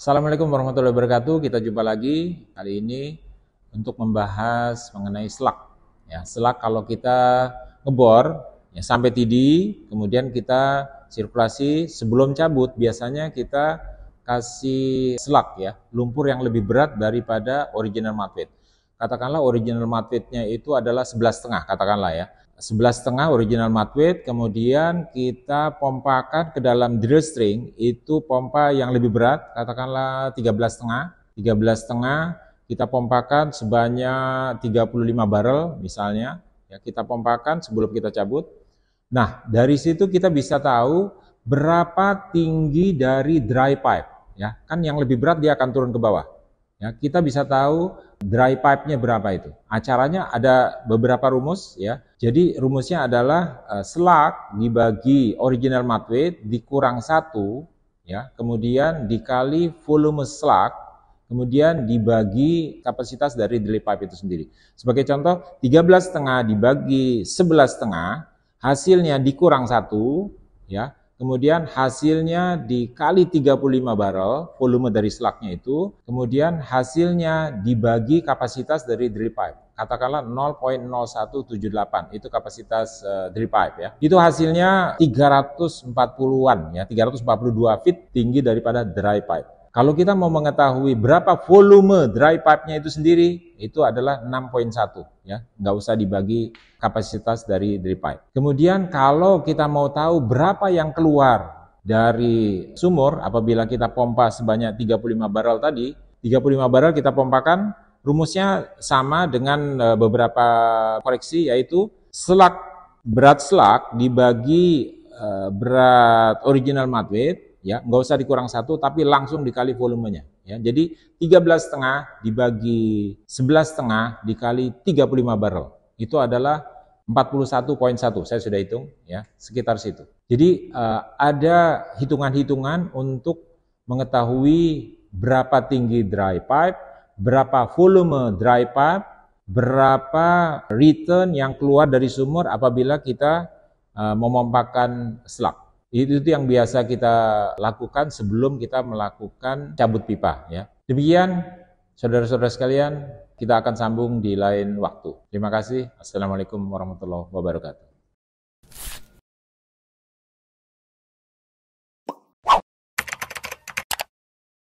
Assalamualaikum warahmatullahi wabarakatuh. Kita jumpa lagi kali ini untuk membahas mengenai selak. Ya, selak kalau kita ngebor ya sampai tidi, kemudian kita sirkulasi sebelum cabut biasanya kita kasih selak ya, lumpur yang lebih berat daripada original matweight. Katakanlah original matweightnya itu adalah 11 setengah katakanlah ya sebelas setengah original mat weight, kemudian kita pompakan ke dalam drill string, itu pompa yang lebih berat, katakanlah 13 setengah, 13 setengah kita pompakan sebanyak 35 barrel misalnya, ya kita pompakan sebelum kita cabut. Nah, dari situ kita bisa tahu berapa tinggi dari dry pipe, ya kan yang lebih berat dia akan turun ke bawah. Ya, kita bisa tahu dry pipe-nya berapa itu. Acaranya ada beberapa rumus ya. Jadi rumusnya adalah uh, eh, slug dibagi original mud weight dikurang satu ya, kemudian dikali volume slug, kemudian dibagi kapasitas dari dry pipe itu sendiri. Sebagai contoh 13,5 dibagi 11,5 hasilnya dikurang satu ya kemudian hasilnya dikali 35 barrel volume dari slugnya itu, kemudian hasilnya dibagi kapasitas dari drill pipe. Katakanlah 0.0178 itu kapasitas uh, drill pipe ya. Itu hasilnya 340-an ya, 342 feet tinggi daripada dry pipe. Kalau kita mau mengetahui berapa volume dry pipe-nya itu sendiri, itu adalah 6.1 ya. Nggak usah dibagi kapasitas dari dry pipe. Kemudian kalau kita mau tahu berapa yang keluar dari sumur apabila kita pompa sebanyak 35 barrel tadi, 35 barrel kita pompakan, rumusnya sama dengan e, beberapa koreksi yaitu selak berat selak dibagi e, berat original mud weight ya nggak usah dikurang satu tapi langsung dikali volumenya ya jadi 13 setengah dibagi 11 setengah dikali 35 barrel itu adalah 41.1 saya sudah hitung ya sekitar situ jadi uh, ada hitungan-hitungan untuk mengetahui berapa tinggi dry pipe berapa volume dry pipe berapa return yang keluar dari sumur apabila kita uh, memompakan slug itu, itu yang biasa kita lakukan sebelum kita melakukan cabut pipa ya. Demikian saudara-saudara sekalian, kita akan sambung di lain waktu. Terima kasih. Assalamualaikum warahmatullahi wabarakatuh.